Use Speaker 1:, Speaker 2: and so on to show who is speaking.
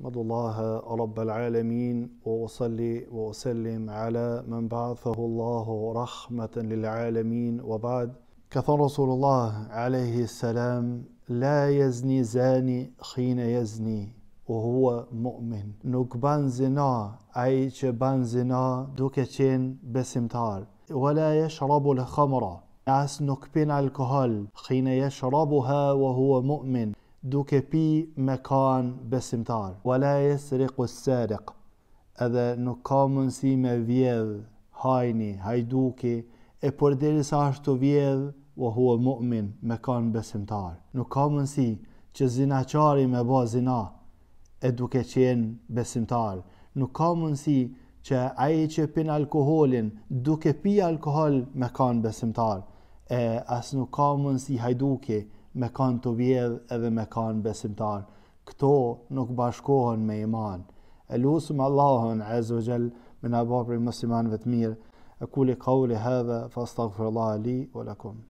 Speaker 1: احمد الله رب العالمين واصلي واسلم على من بعثه الله رحمه للعالمين وبعد كثر رسول الله عليه السلام لا يزني زاني حين يزني وهو مؤمن nuk زنا اي شبان زنا ban بسمتار ولا يشرب الخمر ناس nuk الكهول حين يشربها وهو مؤمن duke pi me kan besimtar. Wa la yasriqu as-sariq. Edhe nuk ka mundsi me vjedh hajni, hajduki e por derisa ashtu vjedh u huwa mu'min me kan besimtar. Nuk ka mundsi që zinaçari me bë zinë e duke qen besimtar. Nuk ka mundsi që ai që pin alkoolin duke pi alkool me kan besimtar. E as nuk ka mundsi hajduki me kanë të vjedh edhe me kanë besimtar. Këto nuk bashkohen me iman. E lusëm Allahën, Ezo Gjell, me nga bapri të mirë, e kuli kauli hedhe, fa staghfirullah li, o lakum.